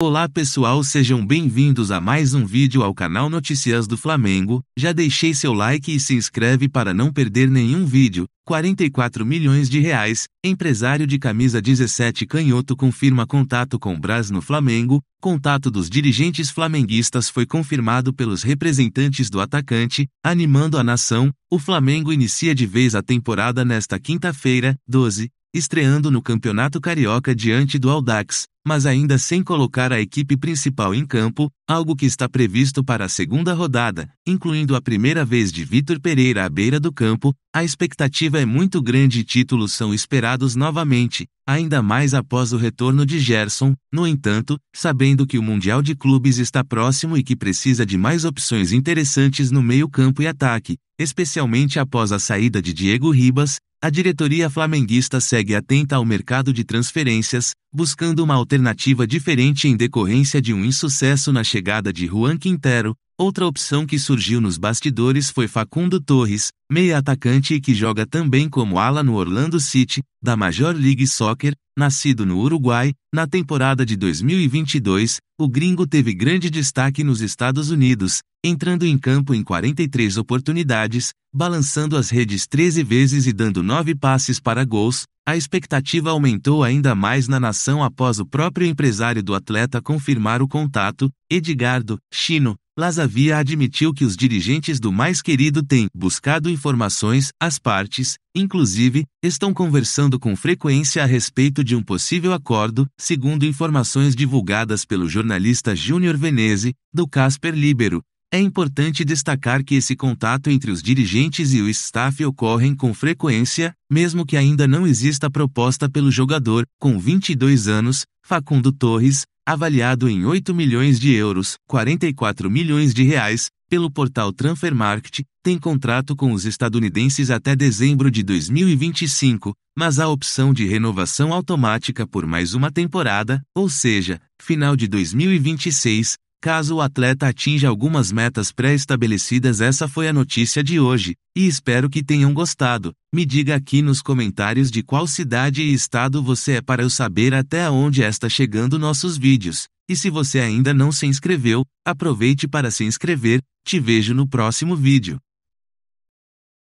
Olá pessoal, sejam bem-vindos a mais um vídeo ao canal Notícias do Flamengo. Já deixei seu like e se inscreve para não perder nenhum vídeo. 44 milhões de reais, empresário de camisa 17 canhoto confirma contato com Braz no Flamengo. Contato dos dirigentes flamenguistas foi confirmado pelos representantes do atacante, animando a nação. O Flamengo inicia de vez a temporada nesta quinta-feira, 12, estreando no Campeonato Carioca diante do Audax, mas ainda sem colocar a equipe principal em campo, algo que está previsto para a segunda rodada, incluindo a primeira vez de Vitor Pereira à beira do campo, a expectativa é muito grande e títulos são esperados novamente, ainda mais após o retorno de Gerson, no entanto, sabendo que o Mundial de Clubes está próximo e que precisa de mais opções interessantes no meio-campo e ataque, especialmente após a saída de Diego Ribas, a diretoria flamenguista segue atenta ao mercado de transferências, buscando uma alternativa diferente em decorrência de um insucesso na chegada de Juan Quintero, Outra opção que surgiu nos bastidores foi Facundo Torres, meia atacante e que joga também como ala no Orlando City, da Major League Soccer, nascido no Uruguai, na temporada de 2022, o gringo teve grande destaque nos Estados Unidos, entrando em campo em 43 oportunidades, balançando as redes 13 vezes e dando 9 passes para gols. A expectativa aumentou ainda mais na nação após o próprio empresário do atleta confirmar o contato, Edgardo Chino, Lazavia admitiu que os dirigentes do mais querido têm buscado informações, as partes, inclusive, estão conversando com frequência a respeito de um possível acordo, segundo informações divulgadas pelo jornalista Júnior Venese, do Casper Libero, é importante destacar que esse contato entre os dirigentes e o staff ocorre com frequência, mesmo que ainda não exista proposta pelo jogador, com 22 anos, Facundo Torres, avaliado em 8 milhões de euros, 44 milhões de reais, pelo portal Transfermarkt, tem contrato com os estadunidenses até dezembro de 2025, mas há opção de renovação automática por mais uma temporada, ou seja, final de 2026, caso o atleta atinja algumas metas pré-estabelecidas. Essa foi a notícia de hoje, e espero que tenham gostado. Me diga aqui nos comentários de qual cidade e estado você é para eu saber até onde está chegando nossos vídeos. E se você ainda não se inscreveu, aproveite para se inscrever. Te vejo no próximo vídeo.